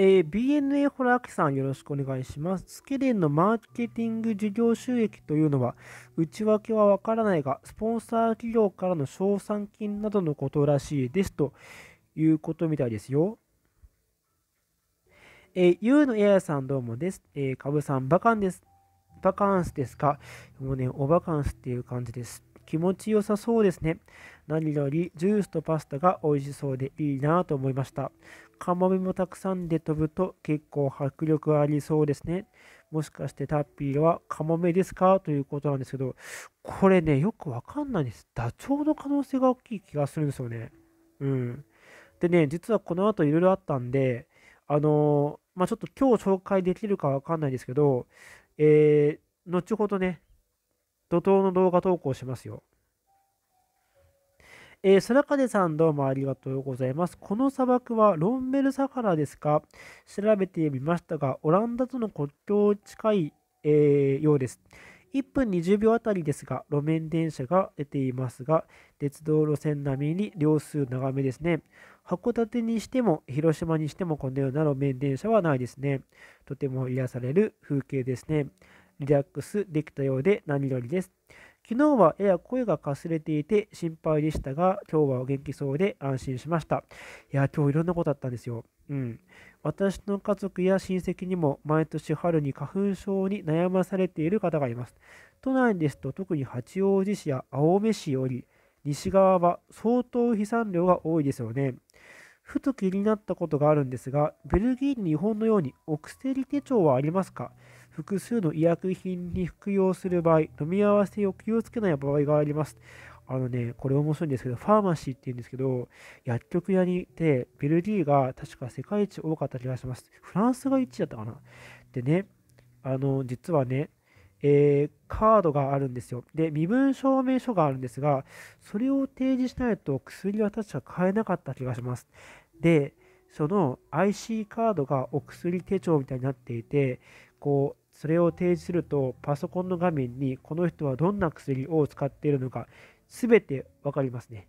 えー、BNA ホラーキさんよろしくお願いします。スケレンのマーケティング事業収益というのは、内訳はわからないが、スポンサー企業からの賞賛金などのことらしいですということみたいですよ。えー、ゆうのエアさんどうもです。えー、かぶさん、バカンです。バカンスですかもうね、おバカンスっていう感じです。気持ちよさそうですね。何よりジュースとパスタが美味しそうでいいなと思いました。カモメもたくさんで飛ぶと結構迫力ありそうですね。もしかしてタッピーはカモメですかということなんですけど、これね、よくわかんないです。ダチョウの可能性が大きい気がするんですよね。うん。でね、実はこの後いろいろあったんで、あのー、まあ、ちょっと今日紹介できるかわかんないですけど、えー、後ほどね、怒涛の動画投稿しますよ。えー、空風さんどうもありがとうございます。この砂漠はロンベルサハラですか調べてみましたが、オランダとの国境近い、えー、ようです。1分20秒あたりですが、路面電車が出ていますが、鉄道路線並みに両数長めですね。函館にしても、広島にしても、このような路面電車はないですね。とても癒される風景ですね。リラックスできたようで何よりです。昨日はやや声がかすれていて心配でしたが、今日はお元気そうで安心しました。いや、今日いろんなことあったんですよ。うん。私の家族や親戚にも毎年春に花粉症に悩まされている方がいます。都内ですと特に八王子市や青梅市より西側は相当飛散量が多いですよね。ふと気になったことがあるんですが、ベルギーに日本のようにオクセリ手帳はありますか複数の医薬品に服用する場合、飲み合わせを気をつけない場合があります。あのね、これ面白いんですけど、ファーマシーって言うんですけど、薬局屋にいて、ベルギーが確か世界一多かった気がします。フランスが1位だったかな。でね、あの、実はね、えー、カードがあるんですよ。で、身分証明書があるんですが、それを提示しないと薬は確か買えなかった気がします。で、その IC カードがお薬手帳みたいになっていて、こう、それを提示するとパソコンの画面にこの人はどんな薬を使っているのか全て分かりますね。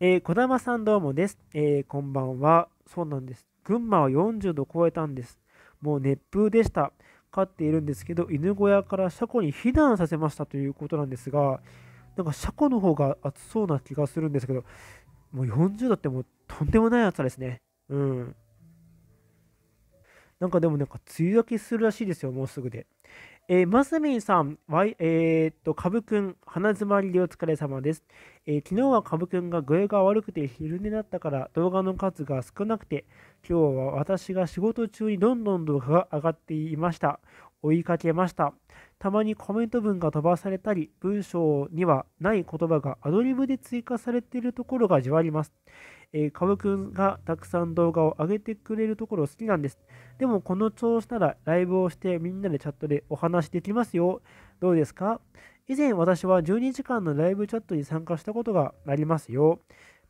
えー、小玉さんどうもです。えー、こんばんは。そうなんです。群馬は40度超えたんです。もう熱風でした。飼っているんですけど、犬小屋から車庫に避難させましたということなんですが、なんか車庫の方が暑そうな気がするんですけど、もう40度ってもうとんでもない暑さですね。うん。なんかでもなんか梅雨明けするらしいですよ、もうすぐで。えー、マスミンさん、えー、っと、かぶくん、鼻詰まりでお疲れ様です。えー、昨日はかぶくんが具合が悪くて昼寝だったから動画の数が少なくて、今日は私が仕事中にどんどん動画が上がっていました。追いかけました。たまにコメント文が飛ばされたり、文章にはない言葉がアドリブで追加されているところがじわります。えー、株くんがたくさん動画を上げてくれるところ好きなんです。でもこの調子ならライブをしてみんなでチャットでお話できますよ。どうですか以前私は12時間のライブチャットに参加したことがありますよ。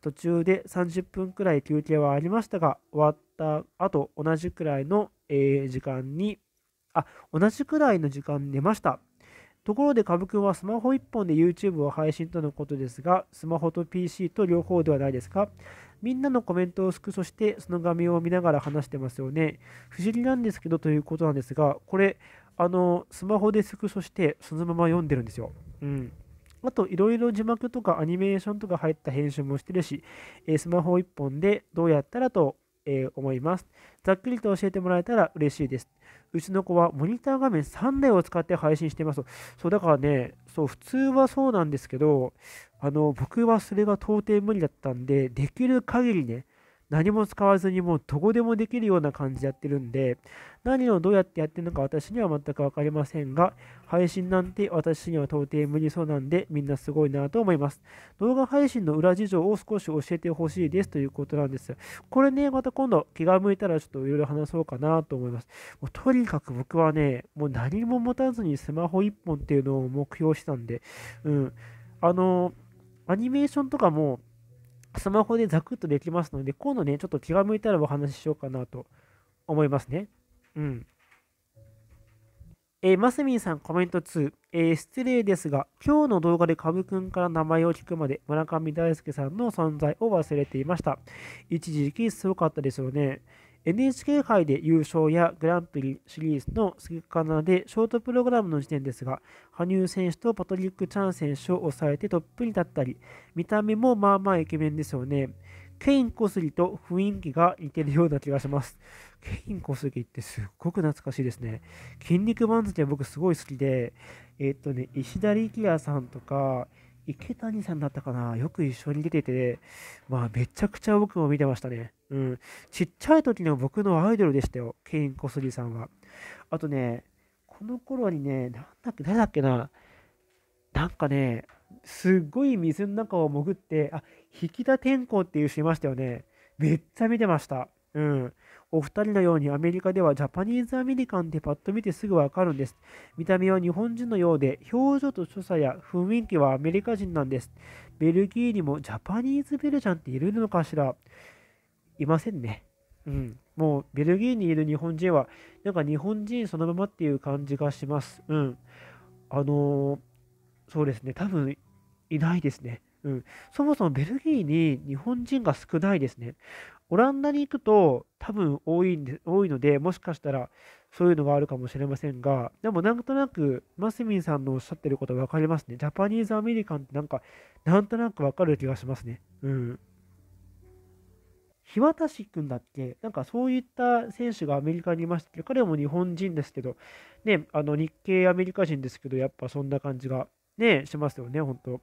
途中で30分くらい休憩はありましたが、終わった後同じくらいの、えー、時間に、あ、同じくらいの時間に寝ました。ところで、ブくんはスマホ1本で YouTube を配信とのことですが、スマホと PC と両方ではないですかみんなのコメントをスクソしてその画面を見ながら話してますよね。不思議なんですけどということなんですが、これ、あの、スマホでスクソしてそのまま読んでるんですよ。うん。あと、いろいろ字幕とかアニメーションとか入った編集もしてるし、えスマホ1本でどうやったらとえー、思います。ざっくりと教えてもらえたら嬉しいです。うちの子はモニター画面3台を使って配信しています。そうだからね、そう普通はそうなんですけど、あの僕はそれが到底無理だったんで、できる限りね、何も使わずにもうどこでもできるような感じでやってるんで、何をどうやってやってるのか私には全く分かりませんが、配信なんて私には到底無理そうなんで、みんなすごいなと思います。動画配信の裏事情を少し教えてほしいですということなんです。これね、また今度気が向いたらちょっといろいろ話そうかなと思います。もうとにかく僕はね、もう何も持たずにスマホ1本っていうのを目標したんで、うん。あの、アニメーションとかも、スマホでザクッとできますので、今度ね、ちょっと気が向いたらお話ししようかなと思いますね。うん。えー、マスミンさんコメント2、えー、失礼ですが、今日の動画でカブくんから名前を聞くまで村上大輔さんの存在を忘れていました。一時期すごかったですよね。NHK 杯で優勝やグランプリシリーズのカーなでショートプログラムの時点ですが羽生選手とパトリック・チャン選手を抑えてトップに立ったり見た目もまあまあイケメンですよねケイン・コスギと雰囲気が似てるような気がしますケイン・コスギってすっごく懐かしいですね筋肉番付は僕すごい好きでえー、っとね石田力也さんとか池谷さんだったかなよく一緒に出ててまあめちゃくちゃ僕も見てましたねうん、ちっちゃい時の僕のアイドルでしたよ、ケイン・コスリさんは。あとね、この頃にね、なんだっけ、誰だっけな、なんかね、すっごい水の中を潜って、あ、引田天候っていうしましたよね。めっちゃ見てました。うん。お二人のようにアメリカではジャパニーズアメリカンってパッと見てすぐわかるんです。見た目は日本人のようで、表情と所作や雰囲気はアメリカ人なんです。ベルギーにもジャパニーズベルジャンっているのかしらいませんね。うん。もう、ベルギーにいる日本人は、なんか日本人そのままっていう感じがします。うん。あのそうですね、多分、いないですね。うん。そもそもベルギーに日本人が少ないですね。オランダに行くと多分多いんで多いので、もしかしたらそういうのがあるかもしれませんが、でもなんとなくマスミンさんのおっしゃってること分かりますね。ジャパニーズアメリカンってなんか、なんとなく分かる気がしますね。うん。日渡君だっけなんかそういった選手がアメリカにいました彼も日本人ですけど、ね、あの日系アメリカ人ですけど、やっぱそんな感じが、ね、しますよね、本当。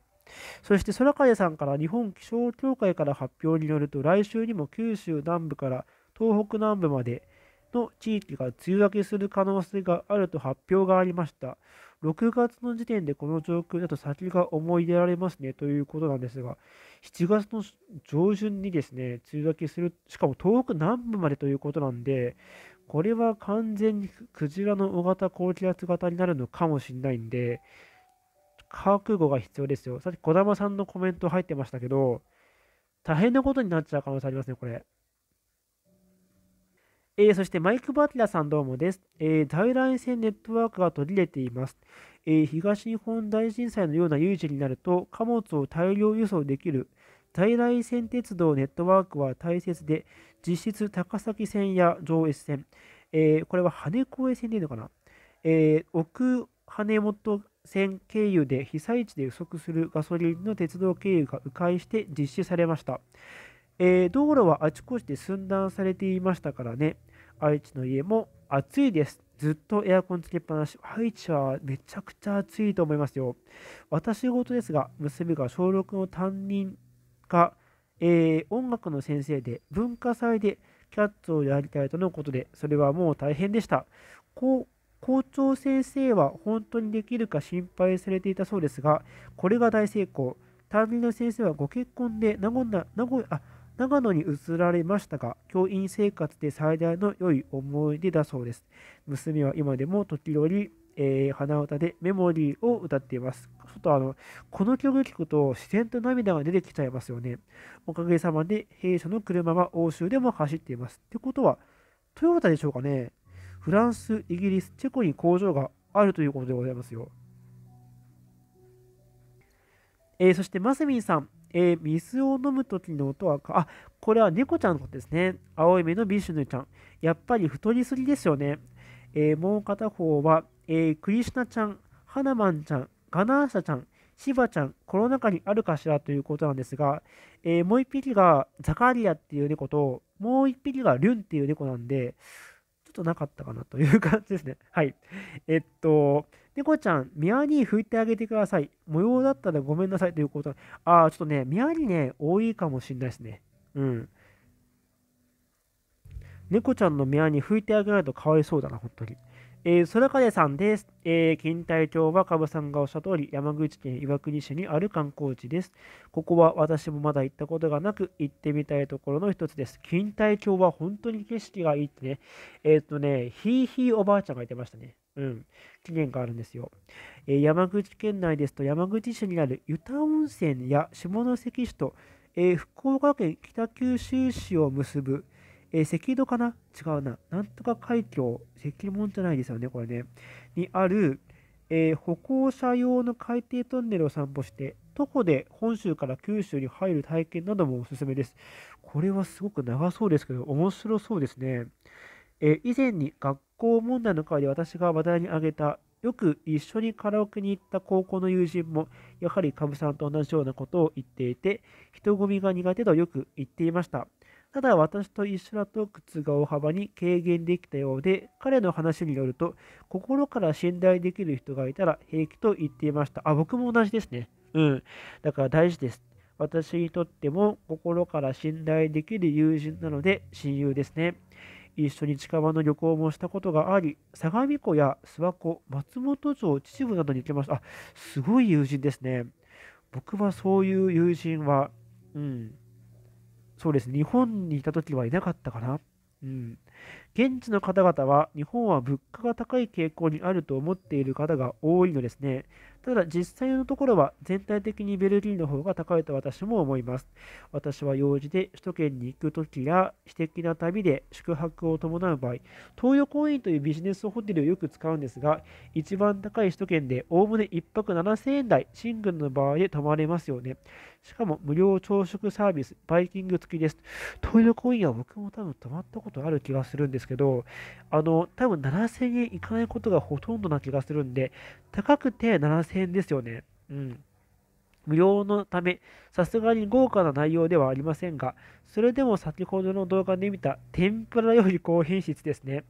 そして空風さんから日本気象協会から発表によると、来週にも九州南部から東北南部までの地域が梅雨明けする可能性があると発表がありました。6月の時点でこの状況だと先が思い出られますねということなんですが、7月の上旬にですね、梅雨明けする、しかも東北南部までということなんで、これは完全にクジラの大型高気圧型になるのかもしれないんで、覚悟が必要ですよ。さっき児玉さんのコメント入ってましたけど、大変なことになっちゃう可能性ありますね、これ。えー、そしてマイク・バティラさんどうもです。えー、在来線ネットワークが途切れています。えー、東日本大震災のような有事になると貨物を大量輸送できる在来線鉄道ネットワークは大切で実質高崎線や上越線、えー、これは羽越線でいいのかな、えー、奥羽本線経由で被災地で予測するガソリンの鉄道経由が迂回して実施されました。えー、道路はあちこちで寸断されていましたからね、愛知の家も暑いです。ずっとエアコンつけっぱなし。愛知はめちゃくちゃ暑いと思いますよ。私事ですが、娘が小6の担任が、えー、音楽の先生で文化祭でキャッツをやりたいとのことで、それはもう大変でした。こう校長先生は本当にできるか心配されていたそうですが、これが大成功。担任の先生はご結婚で名古屋、名古屋、あ、長野に移られましたが、教員生活で最大の良い思い出だそうです。娘は今でも時折、えー、鼻歌でメモリーを歌っています。ちょっとあの、この曲聴くと自然と涙が出てきちゃいますよね。おかげさまで弊社の車は欧州でも走っています。ってことは、トヨタでしょうかね。フランス、イギリス、チェコに工場があるということでございますよ。えー、そして、マスミンさん、えー、水を飲む時の音はあ、これは猫ちゃんのことですね。青い目のビシュヌちゃん。やっぱり太りすぎですよね。えー、もう片方は、えー、クリシナちゃん、ハナマンちゃん、ガナーシャちゃん、シバちゃん、この中にあるかしらということなんですが、えー、もう1匹がザカリアっていう猫と、もう1匹がリュンっていう猫なんで、ちょっとなかったかなという感じですね。はい。えっと、猫ちゃん、ミに拭いてあげてください。模様だったらごめんなさいということああ、ちょっとね、ミにね、多いかもしんないですね。うん。猫ちゃんのミに拭いてあげないとかわいそうだな、本当に。えー、空影さんです。えー、錦帯町は、かぶさんがおっしゃ通り、山口県岩国市にある観光地です。ここは私もまだ行ったことがなく、行ってみたいところの一つです。錦帯町は本当に景色がいいってね、えっ、ー、とね、ひいひいおばあちゃんがいてましたね。うん、期限があるんですよ、えー、山口県内ですと山口市にある湯田温泉や下関市と、えー、福岡県北九州市を結ぶ、えー、赤道かな違うな。なんとか海峡、関門じゃないですよね、これね。にある、え歩行者用の海底トンネルを散歩して、徒歩で本州から九州に入る体験などもおすすめです。これはすごく長そうですけど、面白そうですね。え以前に学校問題の代わで私が話題に挙げた、よく一緒にカラオケに行った高校の友人も、やはりカブさんと同じようなことを言っていて、人混みが苦手とよく言っていました。ただ私と一緒だと苦痛が大幅に軽減できたようで、彼の話によると、心から信頼できる人がいたら平気と言っていました。あ、僕も同じですね。うん。だから大事です。私にとっても心から信頼できる友人なので親友ですね。一緒に近場の旅行もしたことがあり、相模湖や諏訪湖、松本城、秩父などに行きました。あ、すごい友人ですね。僕はそういう友人は、うん、そうです。日本にいた時はいなかったかな。うん。現地の方々は日本は物価が高い傾向にあると思っている方が多いのですね。ただ実際のところは全体的にベルギーの方が高いと私も思います。私は用事で首都圏に行くときや私的な旅で宿泊を伴う場合、東横インというビジネスホテルをよく使うんですが、一番高い首都圏でおおむね1泊7000円台、シングルの場合で泊まれますよね。しかも無料朝食サービス、バイキング付きです。東横インは僕も多分泊まったことある気がする。するんですけど、あの、多分7000円いかないことがほとんどな気がするんで、高くて7000円ですよね。うん。無料のため、さすがに豪華な内容ではありませんが、それでも先ほどの動画で見た天ぷらより高品質ですね。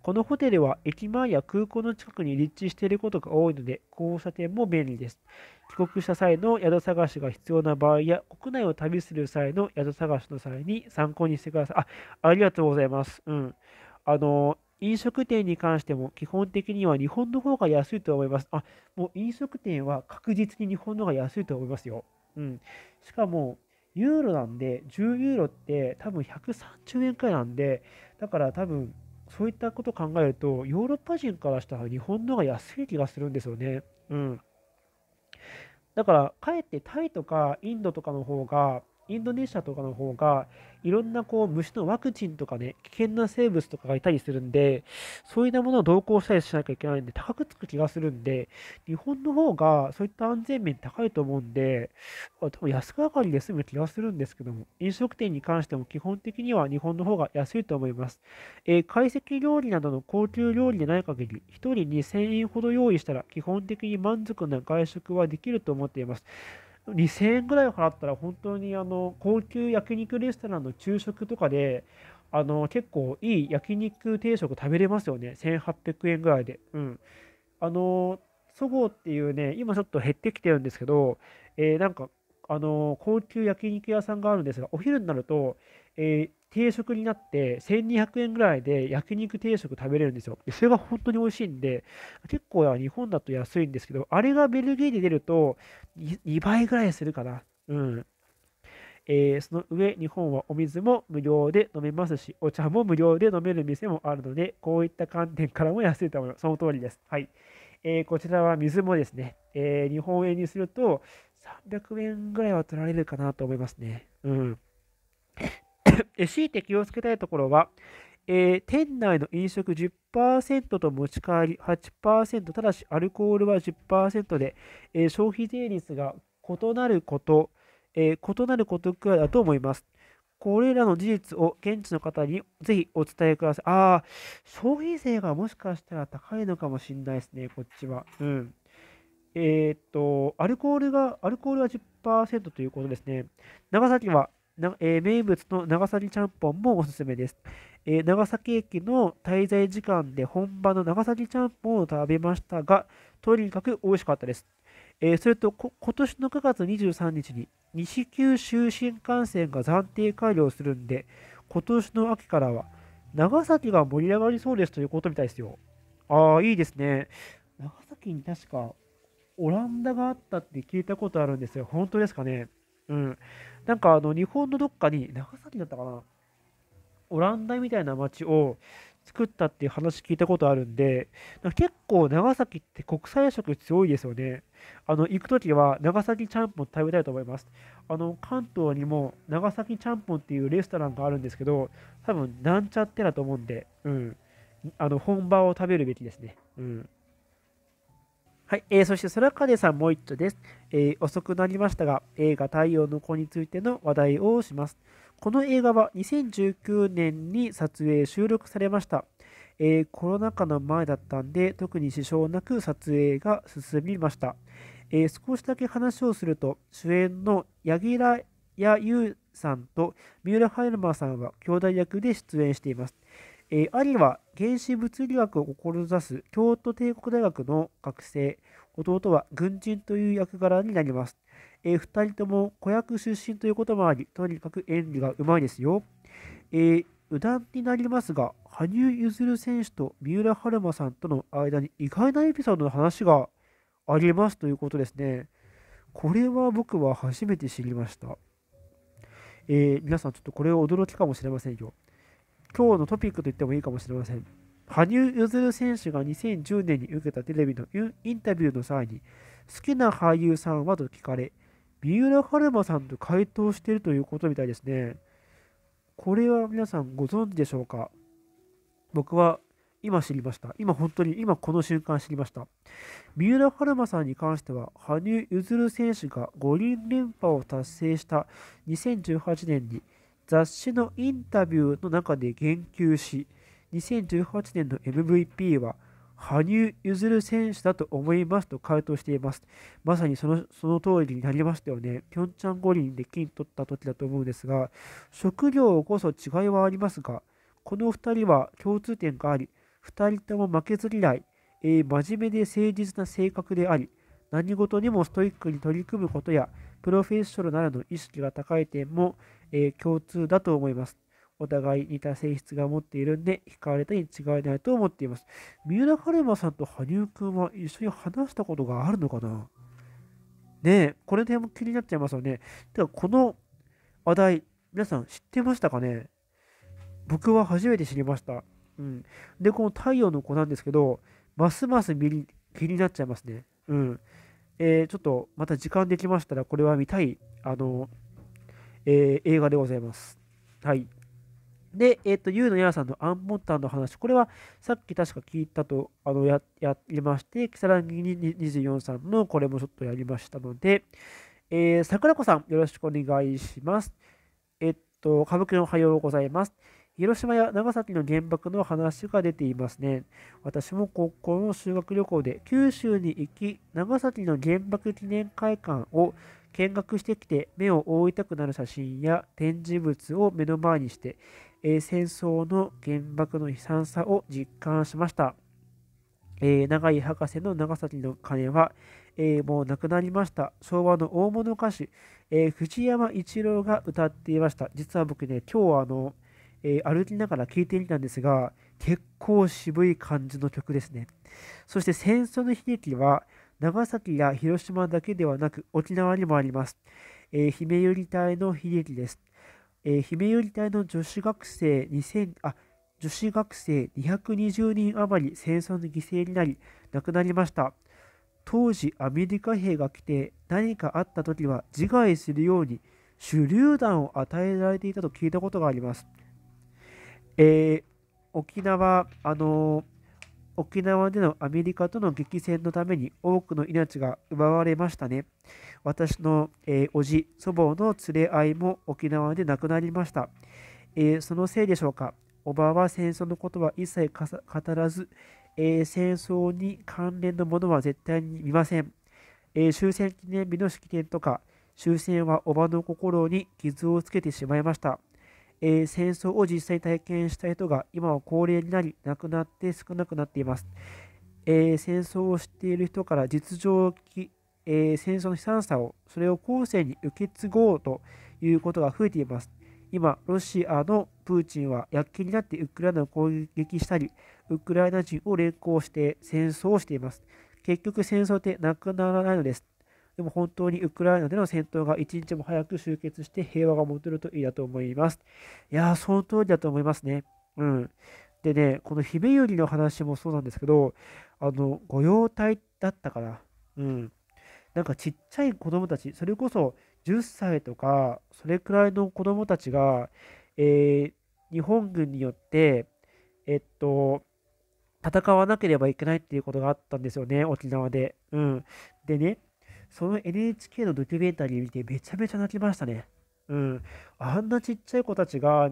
このホテルは駅前や空港の近くに立地していることが多いので、交差点も便利です。帰国した際の宿探しが必要な場合や、国内を旅する際の宿探しの際に参考にしてください。あ、ありがとうございます。うん。あの、飲食店に関しても基本的には日本の方が安いと思います。あ、もう飲食店は確実に日本の方が安いと思いますよ。うん。しかも、ユーロなんで、10ユーロって多分130円くらいなんで、だから多分、そういったことを考えると、ヨーロッパ人からしたら日本の方が安い気がするんですよね。うん。だから、かえってタイとかインドとかの方が、インドネシアとかの方が、いろんなこう虫のワクチンとかね、危険な生物とかがいたりするんで、そういったものを同行したりしなきゃいけないんで、高くつく気がするんで、日本の方がそういった安全面高いと思うんで、多分安上がりで済む気がするんですけども、飲食店に関しても基本的には日本の方が安いと思います。えー、料理などの高級料理でない限り、1人に1000円ほど用意したら、基本的に満足な外食はできると思っています。2000円ぐらい払ったら本当にあの高級焼肉レストランの昼食とかであの結構いい焼肉定食食べれますよね1800円ぐらいでうんあのそごうっていうね今ちょっと減ってきてるんですけど、えー、なんかあの高級焼肉屋さんがあるんですがお昼になると、えー、定食になって1200円ぐらいで焼肉定食食べれるんですよ。それが本当に美味しいんで、結構日本だと安いんですけど、あれがベルギーで出ると 2, 倍ぐらいするかな。うん。えー、その上、日本はお水も無料で飲めますし、お茶も無料で飲める店もあるので、こういった観点からも安いと思います。その通りです。はい。えー、こちらは水もですね、えー、日本円にすると300円ぐらいは取られるかなと思いますね。うん。強いて気をつけたいところは、えー、店内の飲食10%と持ち帰り8%、ただしアルコールは10%で、えー、消費税率が異なること、えー、異なることくらいだと思います。これらの事実を現地の方にぜひお伝えください。ああ、消費税がもしかしたら高いのかもしれないですね、こっちは。うん。えー、っと、アルコールが、アルコールは10%ということですね。長崎はえー、名物の長崎ちゃんぽんもおすすめです。えー、長崎駅の滞在時間で本場の長崎ちゃんぽんを食べましたが、とにかく美味しかったです。えー、それと今年の9月23日に西九州新幹線が暫定開業するんで、今年の秋からは長崎が盛り上がりそうですということみたいですよ。ああ、いいですね。長崎に確かオランダがあったって聞いたことあるんですよ。本当ですかね。うん。なんかあの日本のどっかに、長崎だったかな、オランダみたいな街を作ったっていう話聞いたことあるんで、結構長崎って国際色強いですよね。あの、行くときは長崎ちゃんぽん食べたいと思います。あの、関東にも長崎ちゃんぽんっていうレストランがあるんですけど、多分なんちゃってだと思うんで、うん。あの、本場を食べるべきですね。うん。はい、えー、そして空金さんもう一度です、えー、遅くなりましたが、映画太陽の子についての話題をします。この映画は2019年に撮影収録されました。えー、コロナ禍の前だったんで、特に支障なく撮影が進みました。えー、少しだけ話をすると、主演の柳楽弥優さんと三浦春馬さんは兄弟役で出演しています。えー、兄は原子物理学を志す京都帝国大学の学生、弟は軍人という役柄になります。えー、2人とも子役出身ということもあり、とにかく演技がうまいですよ。えー、余談になりますが、羽生結弦選手と三浦春馬さんとの間に意外なエピソードの話がありますということですね。これは僕は初めて知りました。えー、皆さんちょっとこれは驚きかもしれませんよ。今日のトピックと言ってもいいかもしれません。羽生結弦選手が2010年に受けたテレビのインタビューの際に、好きな俳優さんはと聞かれ、三浦春馬さんと回答しているということみたいですね。これは皆さんご存知でしょうか僕は今知りました。今本当に、今この瞬間知りました。三浦春馬さんに関しては、羽生結弦選手が五輪連覇を達成した2018年に、雑誌のインタビューの中で言及し、2018年の MVP は羽生結弦選手だと思いますと回答しています。まさにそのその通りになりましたよね。ピョンチャン五輪で金取った時だと思うんですが、職業こそ違いはありますが、この2人は共通点があり、2人とも負けず嫌い、えー、真面目で誠実な性格であり、何事にもストイックに取り組むことや、プロフェッショナルならの意識が高い点も、えー、共通だと思います。お互い似た性質が持っているんで、惹かれたに違いないと思っています。三浦カルマさんと羽生くんは一緒に話したことがあるのかなねえ、これでも気になっちゃいますよね。てか、この話題、皆さん知ってましたかね僕は初めて知りました。うん。で、この太陽の子なんですけど、ますます気になっちゃいますね。うん。えー、ちょっとまた時間できましたら、これは見たい、あのーえー、映画でございます。はい。で、えっ、ー、と、ゆうのやさんのアンモンタンの話、これはさっき確か聞いたと、あの、や、やりまして、木更に24さんのこれもちょっとやりましたので、えー、桜子さん、よろしくお願いします。えっと、歌舞伎のおはようございます。広島や長崎の原爆の話が出ていますね。私も高校の修学旅行で九州に行き、長崎の原爆記念会館を見学してきて、目を覆いたくなる写真や展示物を目の前にして、えー、戦争の原爆の悲惨さを実感しました。えー、永井博士の長崎の鐘は、えー、もう亡くなりました。昭和の大物歌手、えー、藤山一郎が歌っていました。実は僕ね、今日あの、えー、歩きながら聴いてみたんですが、結構渋い感じの曲ですね。そして戦争の悲劇は、長崎や広島だけではなく沖縄にもあります。えー、姫ゆり隊の悲劇です。えー、姫ゆり隊の女子学生2000あ女子学生220人余り戦争の犠牲になり亡くなりました。当時アメリカ兵が来て何かあった時は自害するように手榴弾を与えられていたと聞いたことがあります。えー、沖縄、あのー、沖縄でのアメリカとの激戦のために多くの命が奪われましたね。私の、えー、おじ、祖母の連れ合いも沖縄で亡くなりました。えー、そのせいでしょうか。おばは戦争のことは一切語らず、えー、戦争に関連のものは絶対に見ません。えー、終戦記念日の式典とか、終戦はおばの心に傷をつけてしまいました。えー、戦争を実際に体験した人が今は高齢になり亡くなって少なくなっています、えー、戦争を知っている人から実情を聞き、えー、戦争の悲惨さをそれを後世に受け継ごうということが増えています今ロシアのプーチンは躍起になってウクライナを攻撃したりウクライナ人を連行して戦争をしています結局戦争ってなくならないのですでも本当にウクライナでの戦闘が一日も早く終結して平和が戻るといいだと思います。いやー、その通りだと思いますね。うん。でね、このひめゆりの話もそうなんですけど、あの、御用体だったかな。うん。なんかちっちゃい子供たち、それこそ10歳とか、それくらいの子供たちが、えー、日本軍によって、えっと、戦わなければいけないっていうことがあったんですよね、沖縄で。うん。でね、その NHK のドキュメンタリー見てめちゃめちゃ泣きましたね。うん。あんなちっちゃい子たちが、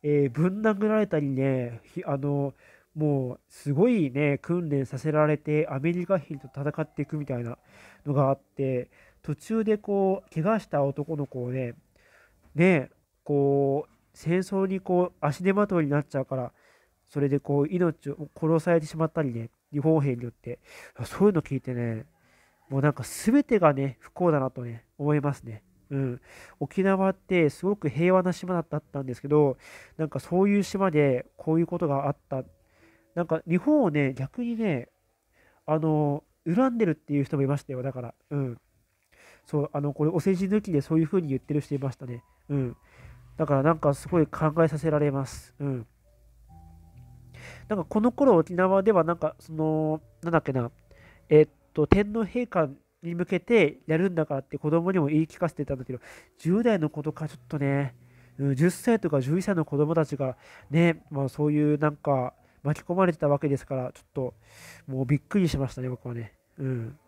えー、ぶん殴られたりね、あの、もうすごいね、訓練させられてアメリカ兵と戦っていくみたいなのがあって、途中でこう、怪我した男の子をね、ね、こう、戦争にこう、足手まといになっちゃうから、それでこう、命を殺されてしまったりね、日本兵によって、そういうの聞いてね、もうなんか全てがね、不幸だなとね、思いますね。うん、沖縄ってすごく平和な島だったんですけど、なんかそういう島でこういうことがあった。なんか日本をね、逆にね、あの、恨んでるっていう人もいましたよ、だから。うん。そう、あの、これ、お世辞抜きでそういう風に言ってる人いましたね。うん。だからなんかすごい考えさせられます。うん。なんかこの頃沖縄ではなんかその、なんだっけな、えっと、と天皇陛下に向けてやるんだからって子供にも言い聞かせてたんだけど10代の子とかちょっとね10歳とか11歳の子供たちがね、まあ、そういうなんか巻き込まれてたわけですからちょっともうびっくりしましたね僕はねうん